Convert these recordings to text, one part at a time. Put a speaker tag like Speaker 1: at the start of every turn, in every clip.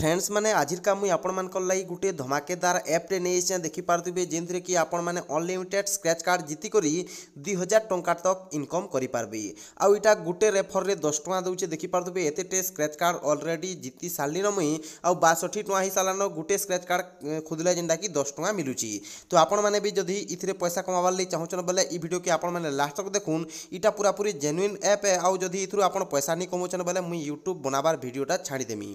Speaker 1: friends মানে আজিকা মুই আপনার লাগি গোটে ধমাকেদার আপ্টে নিয়ে আসছে দেখিপারে যে কি আপনার অনলিমিটেড স্ক্রাচ কার্ড জিতিকি দুই হাজার টঙ্কা তক ইনকম করে পারবে আইটা গোটে রেফর্রে দশ টাকা দেছে দেখিপারে এতটে স্ক্রাচ কার্ড অলরেডি জিতি সারিলি মুই আষঠি টাকা হয়ে সারান গোটে স্ক্রাচ কার্ড খুদলে যেটা কি দশ টাকা মিলুচি তো আপনার মানে বি যদি ইথে পয়সা কমাবার লাগে চাহুছেন বেলে এই ভিডিও কি আপনার লাস্ট মানে তক দেখুন ইটা পুরাপুরি জেনুইন আপ আউ যদি ইথর আপনার পয়সা নিয়ে কমাউছেন বেলে মুই ইউট্যুব বনাবার ভিডিওটা ছাড়িদেমি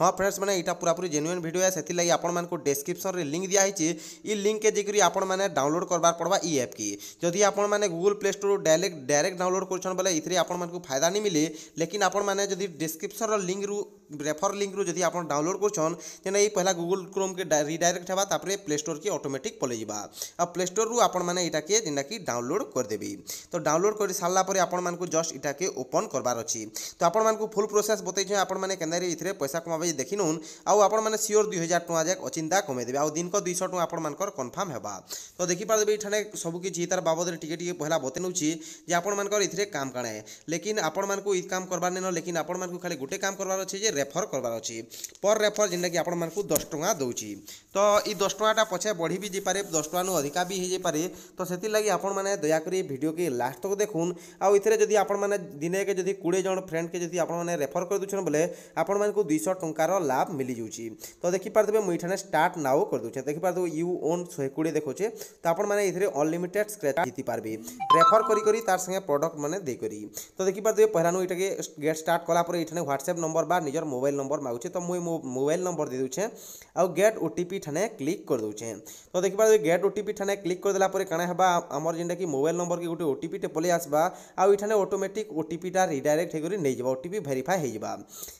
Speaker 1: হ্যাঁ ফ্রেন্ডস মানে मैंने यहाँ पूरी जेन्युन भिड है से आपको डेस्क्रिप्सन में लिंक दिखाई इ लिंक के देखकर आप डाउनलोड करवार पड़वा इ एप की जदि आप Google Play Store direct direct download कर ये फायदा नहीं मिले लेकिन आपण डिस्क्रिप्सन लिंक रू रेफर लिंक रू जब आप डाउनलोड कर पहला गुगुल क्रोम के रिडायरेक्ट हाँ तापर प्ले स्टोर की अटोमेटिक पलि आ प्ले स्टोर रु आपटा के जेनटा कि डाउनलोड करदेवी तो डाउनलोड कर सारापर आपको जस्ट इटा के ओपन करवार अच्छी तो आपण फुल प्रोसेस बताइए आपने के पैसा कमाबे देखी नौन দেখুন আউ আপনার সিওর দুই হাজার টাকা যাক অচিন্তা কমাইদেবে আউ দিনক দুইশ টাকা আপনার কনফর্ম হওয়া তো দেখিপারে এখানে সবুকিছি তার বাবদে টিকি টিকি পহলা বতে নেছি যে আপনার এতে কাম কাণে লেকিন আপনার এই কাম করবার নেন লেকিন আপনার খালি গোটে কাম করবার অছে যে রেফর করবার অছে পর রেফর যেটা কি আপনার দশ টাকা দেছি তো এই দশ টাকাটা পছে বড়ি বি যাইপরে দশ টাকা অধিকা বি হয়ে যাইপরে তো সেগে আপনার দয়াকরি ভিডিওকে লাস্ট তক দেখুন আউ এতে যদি আপনার দিনেকে যদি কোড়ি জন ফ্রেন্ডকে যদি আপনার রেফর করে দেছেন বলে আপনার দুইশ টাকার লাভ आप मिलीजी तो देखिपारे मुझे स्टार्ट नाओ करदे देखिपारे यू ओन शहे कोड़े देखुचे तो आपने ये अनलिमिटेड स्क्रेच जीतिपारे रेफर कर तार संगे प्रडक्ट मैंने देकर तो देखिपारे पहलानु ये गेट स्टार्ट कलापर ये ह्वाट्सअप नंबर बा निजर मोबाइल नंबर मागुचे तो मुझे मोबाइल नंबर दे दूचे आ गेट ओ टी ठाने क्लिक कर दूचे तो देखिपारे गेट ओ टी ठाने क्लिक करदेला काण है आमर जेनटा कि मोबाइल नंबर के गोटे ओ टी टे पलि आसवा आउ ये अटोमेटिक ओ टी रिडायरेक्ट होकर नहीं जा ओ टी भेरीफाए होगा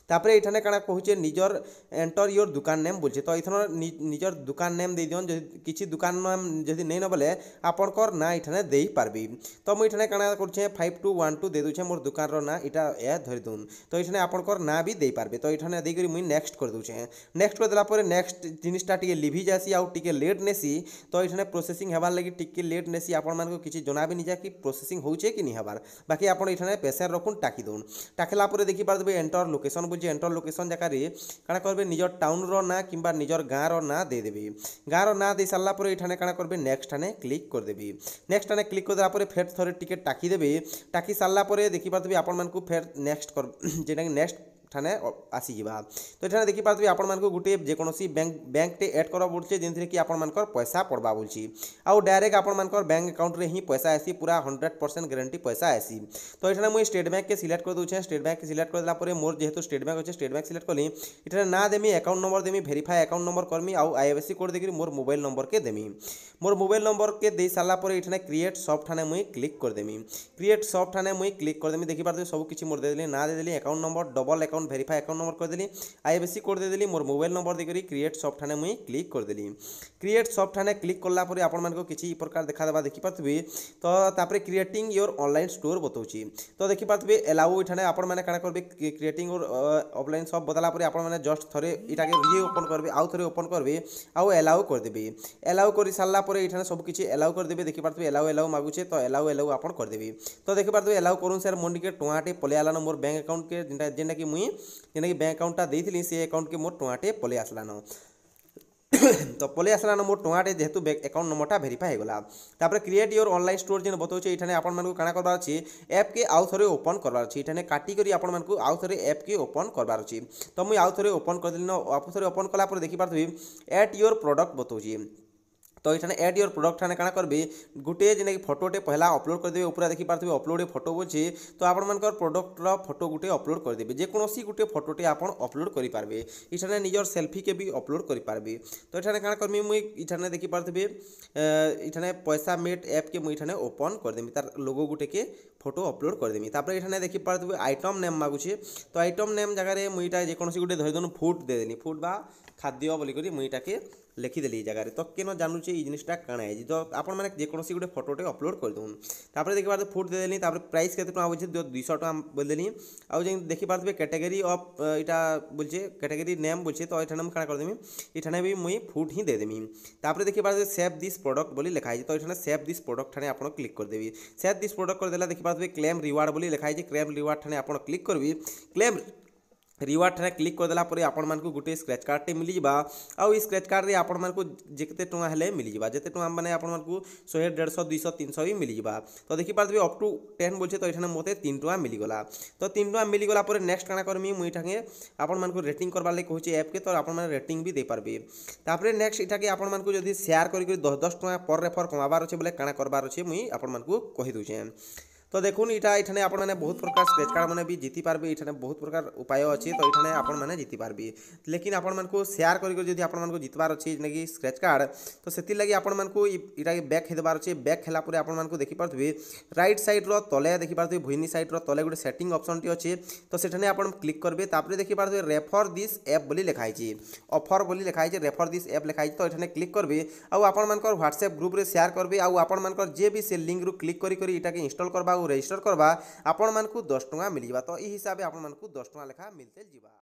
Speaker 1: तापर निजर ଏଣ୍ଟର ୟୋର୍ ଦୁକାନ ନେମ୍ ବୋଲୁଛେ ତ ଏଇଥର ନିଜର ଦୁକାନ ନେମ୍ ଦେଇଦିଅନ୍ ଯଦି କିଛି ଦୁକାନ ନେମ୍ ଯଦି ନେଇ ନବଲେ ଆପଣଙ୍କର ନାଁ ଏଇଠାନେ ଦେଇପାରବି ତ ମୁଁ ଏଇଠାନେ କାଣା କରୁଛେ ଫାଇଭ ଟୁ ୱାନ୍ ଟୁ ଦେଇଦେଉଛେ ମୋର ଦୁକାନର ନାଁ ଏଇଟା ଏହା ଧରିଦେଉନ୍ ତ ଏଇଠାନେ ଆପଣଙ୍କର ନାଁ ବି ଦେଇପାରବେ ତ ଏଇଠାନେ ଦେଇକରି ମୁଇଁ ନେକ୍ସଟ କରିଦେଉଛେ ନେକ୍ସଟ କରିଦେଲା ପରେ ନେକ୍ସଟ ଜିନିଷଟା ଟିକେ ଲିଭି ଯାଏସି ଆଉ ଟିକେ ଲେଟ୍ ନେସି ତ ଏଇଠାନେ ପ୍ରୋସେସିଂ ହେବାର୍ ଲାଗି ଟିକେ ଲେଟ୍ ନେସି ଆପଣମାନଙ୍କୁ କିଛି ଜଣାବି ନିଯା କି ପ୍ରୋସେସିଂ ହେଉଛେ କି ନି ହେବାର୍ ବାକି ଆପଣ ଏଇଠାନେ ପେସେଣ୍ଟ ରଖୁନ୍ ଟାକି ଦେଉନ୍ ଟାକିଲା ପରେ ଦେଖିପାରୁଥିବେ ଏଣ୍ଟର ଲୋକେସନ୍ ବୋଲୁଛେ ଏଣ୍ଟର ଲୋକେସନ୍ ଜାଗାରେ କାଣା কাণা করবে নিজর টাউনর না কিংবা নিজর গাঁর না দিয়ে দেদেবি গাঁর না দিয়ে সারা পরে এখানে কাণা করবে নেক্সট আনে ক্লিক করে দেবি নেক্সট আনে ক্লিক করে দেওয়া পরে ফের থরে টিকে টাকিদেবি টাকি সারা পরে দেখি দেখিপারে আপনার ফের নেক্সট যেটা নেক্সট ଠାନେ ଆସିଯିବା ତ ଏଠାରେ ଦେଖିପାରୁଥିବେ ଆପଣମାନଙ୍କୁ ଗୋଟିଏ ଯେକୌଣସି ବ୍ୟାଙ୍କ ବ୍ୟାଙ୍କଟେ ଆଡ଼୍ କର ପଡ଼ୁଛି ଯେମିତିରେ କି ଆପଣମାନଙ୍କର ପଇସା ପଡ଼ବା ବୋଲୁଛି ଆଉ ଡାଇରେକ୍ଟ ଆପଣମାନଙ୍କର ବ୍ୟାଙ୍କ ଆକାଉଣ୍ଟରେ ହିଁ ପଇସା ଆସି ପୁରା ହଣ୍ଡ୍ରେଡ଼ ପରସେଣ୍ଟ ଗ୍ୟାରେଣ୍ଟି ପଇସା ଆସି ତ ଏଠାରେ ମୁଁ ଷ୍ଟେଟ୍ ବ୍ୟାଙ୍କକେ ସିଲେକ୍ଟ କରିଦେଉଛେ ଷ୍ଟେଟ୍ ବ୍ୟାଙ୍କ ସିଲେକ୍ଟ କରିଦେଲା ପରେ ମୋର ଯେହେତୁ ଷ୍ଟେଟ୍ ବ୍ୟାଙ୍କ ଅଛି ଷ୍ଟେଟ୍ ବ୍ୟାଙ୍କ ସିଲେକ୍ଟ କଲି ଏଠାରେ ନା ଦେମି ଆକାଉଣ୍ଟ ନମ୍ବର ଦେମି ଭେରିଫାଏ ଆକାଉଣ୍ଟ ନମ୍ବର କରମି ଆଉ ସି କୋଡ଼ ଦେଇକି ମୋର ମୋବାଇଲ ନମ୍ବରକେ ଦେମି ମୋର ମୋବାଇଲ ନମ୍ବରକେ ଦେଇ ସାରିଲା ପରେ ଏଠାରେ କ୍ରିଏଟ୍ ସଫ୍ଟ ମୁଇଁ କ୍ଲିକ୍ କରିଦେମି କ୍ରିଏଟ୍ ସଫ୍ଟ ଠାନେ ମୁଇଁ କ୍ଲିକ୍ କରିଦେମି ଦେଖିପାରୁଥିବେ ସବୁ କିଛି ମୋର ଦେଇଦେଲି ନା ଦେଇଦେଲି account number double account account verify account number करदेली आईएफएससी कोड देदेली मोर मोबाइल नंबर देकर क्रिएट सफ्ट ठाने मुई क्लिक करदेली क्रिएट सफ्ट ठाने क्लिक कलापर आपण किसी प्रकार देखा देखादेवा देखिपारे तो तापर क्रिएटिंग योर अनलाइन स्टोर बताऊँ तो देखिपारे एलाउ ये आपण मैंने क्या करेंगे क्रिएटिंग योर अफलाइन सब बतालापर आप जस्ट थे यहाँ रि ओपन करेंगे आउ थे ओपन करेंगे आउ एलाउ करदेवे एलाउ कर सारापर ये सबकि एलाउ करदेवे देखिपारे एलाउ एलाउ मागुचे तो एलाउ एलाउ आप करदेवे तो देखिपारे एलाउ करूँ सर मोर टे पलैलान नंबर बैंक आकाउंट के जेनटा कि मुई ଯେନ୍ଟାକି ବ୍ୟାଙ୍କ ଆକାଉଣ୍ଟଟା ଦେଇଥିଲି ସେ ଆକାଉଣ୍ଟକେ ମୋର ଟଙ୍କାଟେ ପଲେଇ ଆସିଲାନ ତ ପଲେଇ ଆସିଲାନ ମୋର ଟଙ୍କାଟେ ଯେହେତୁ ଆକାଉଣ୍ଟ ନମ୍ବରଟା ଭେରିଫାଏ ହେଇଗଲା ତାପରେ କ୍ରିଏଟ୍ ୟୋର୍ ଅନଲାଇନ୍ ଷ୍ଟୋର୍ ଯେନ୍ ବତାଉଛି ଏଇଠାନେ ଆପଣମାନଙ୍କୁ କାଣା କରବାର ଅଛି ଆପ୍କେ ଆଉ ଥରେ ଓପନ୍ କରବାର ଅଛି ଏଇଠାନେ କାଟିକରି ଆପଣମାନଙ୍କୁ ଆଉ ଥରେ ଆପ୍କେ ଓପନ୍ କରବାର ଅଛି ତ ମୁଇଁ ଆଉ ଥରେ ଓପନ୍ କରିଦେଲି ଆଉ ଥରେ ଓପନ୍ କଲା ପରେ ଦେଖିପାରୁଥିବି ଆଟ୍ ୟୋର୍ ପ୍ରଡ଼କ୍ଟ ବତାଉଛି ତ ଏଇଠାନେ ଆଡ୍ ୟୋର୍ ପ୍ରଡ଼କ୍ଟ ଠାନେ କାଣା କରବେ ଗୋଟିଏ ଯେନ୍ଟାକି ଫଟୋଟେ ପହିଲା ଅପଲୋଡ଼ କରିଦେବେ ଉପରେ ଦେଖିପାରୁଥିବେ ଅପଲୋଡ଼ ଫଟୋ ଅଛି ତ ଆପଣମାନଙ୍କର ପ୍ରଡ଼କ୍ଟର ଫଟୋ ଗୋଟିଏ ଅପଲୋଡ଼ କରିଦେବେ ଯେକୌଣସି ଗୋଟିଏ ଫଟୋଟେ ଆପଣ ଅପଲୋଡ଼ କରିପାରିବେ ଇଠାନେ ନିଜର ସେଲ୍ଫିକେ ବି ଅପଲୋଡ଼ କରିପାରିବେ ତ ଏଠାନେ କାଣା କରମି ମୁଇଁ ଇଠାନେ ଦେଖିପାରୁଥିବେ ଇଠାନେ ପଇସା ମେଟ୍ ଆପ୍କେ ମୁଇଁ ଇଠାନେ ଓପନ୍ କରିଦେମି ତାର ଲୋଗୋ ଗୋଟେକେ ଫଟୋ ଅପଲୋଡ଼ କରିଦେମି ତାପରେ ଏଠାନେ ଦେଖିପାରୁଥିବେ ଆଇଟମ୍ ନେମ୍ ମାଗୁଛେ ତ ଆଇଟମ୍ ନେମ୍ ଜାଗାରେ ମୁଁ ଏଇଟା ଯେକୌଣସି ଗୋଟେ ଧରିଦେନୁ ଫୁଡ଼୍ ଦେଇଦେଲି ଫୁଡ଼୍ ବା ଖାଦ୍ୟ ବୋଲିକରି ମୁଁ ଏଇଟାକେ ଲେଖିଦେଲି এই জায়গায় তো কেন জানুছে এই জিনিসটা কাণা হয়েছে তো আপনার মানে যেকোনসি গোটে ফটোটে অপলোড করেদেন তাপরে দেখিপার ফুড দেদেলি তাপরে প্রাইস কেতে টাকা বলছে দুইশো টাকা বলদেলি আউ যে দেখিপারে ক্যাটেগরি অফ এটা বলছে ক্যাটেগরি নেম বলছে তো এখানে আমি কাণা করেদেমি এখানে বি মুই ফুড হি দেদেমি তাপরে দেখিপারে সেভ দিস প্রোডক্ট বলে লেখা হয়েছে তো এখানে সেভ দিস প্রোডক্ট ঠানে আপনার ক্লিক করেদেবি সেভ দিস প্রোডক্ট করেদেলে দেখিপার ପାଉଥିବେ କ୍ଲେମ୍ ରିୱାର୍ଡ଼ ବୋଲି ଲେଖାହେଇଛି କ୍ଲେମ୍ ରିୱାର୍ଡ଼ ଠାନେ ଆପଣ କ୍ଲିକ୍ କରିବେ କ୍ଲେମ୍ ରିୱାର୍ଡ଼ରେ କ୍ଲିକ୍ କରିଦେଲା ପରେ ଆପଣମାନଙ୍କୁ ଗୋଟିଏ ସ୍କ୍ରାଚ୍ କାର୍ଡ଼ଟେ ମିଳିଯିବା ଆଉ ଏଇ ସ୍କ୍ରାଚ୍ କାର୍ଡ଼ରେ ଆପଣମାନଙ୍କୁ ଯେତେ ଟଙ୍କା ହେଲେ ମିଳିଯିବା ଯେତେ ଟଙ୍କା ମାନେ ଆପଣମାନଙ୍କୁ ଶହେ ଦେଢ଼ଶହ ଦୁଇଶହ ତିନିଶହ ବି ମିଳିଯିବା ତ ଦେଖିପାରୁଥିବେ ଅପ୍ ଟୁ ଟେନ୍ ବୋଲଛେ ତ ଏଇଠାନେ ମୋତେ ତିନି ଟଙ୍କା ମିଳିଗଲା ତ ତିନି ଟଙ୍କା ମିଳିଗଲା ପରେ ନେକ୍ସଟ କାଣା କରମି ମୁଁ ଏଇଠାକେ ଆପଣମାନଙ୍କୁ ରେଟିଂ କରବାର ଲାଗି କହୁଛି ଆପ୍କେ ତ ଆପଣମାନେ ରେଟିଂ ବି ଦେଇପାରିବେ ତାପରେ ନେକ୍ସଟ ଏଇଟାକେ ଆପଣମାନଙ୍କୁ ଯଦି ସେୟାର କରିକି ଦଶ ଦଶ ଟଙ୍କା ପର୍ ରେଫର କମାବାର ଅଛେ ବୋଲେ କାଣା କରବାର ଅଛେ ମୁଇଁ ଆପଣମାନଙ୍କୁ କହିଦେଉଛେ তো দেখুন এটা এখানে আপনার বহুত প্রকার স্ক্রেচ কার্ড মানে বি জিতি পারবে এখানে বহুত প্রকার উপায় অছি তো এখানে আপন মানে জিতি পারবে লেকিন আপন মানুষ সেয়ার করি যদি আপন মানুষ জিতবার অছি নাকি স্ক্রেচ কার্ড তো সেতির লাগি আপন মানুষ এটা ব্যাক খেলবার অছি ব্যাক খেলা পরে আপন মানুষ দেখি পারবে রাইট সাইড্র তলে দেখি পারবে ভুইনি সাইড্র তলে গোটে সেটিং অপসনটি অছে তো সেখানে আপন ক্লিক করবে তাপরে দেখি পারবে রেফর দিস অ্যাপ বলে লেখা হয়েছে অফর বলে লেখা হয়েছে রেফর দিস অ্যাপ লেখা হয়েছে তো এখানে ক্লিক করবে আপন মানুষ হোয়াটসঅ্যাপ গ্রুপে সেয়ার করবে আপন মানুষ যে বি সে লিঙ্করু ক্লিক করি এটা ইনস্টল করবা रेजिटर करवा आपण मूँ दस टाँग मिल जाए तो यही हिसाब से आप दस टाँग लेखा मिलते जा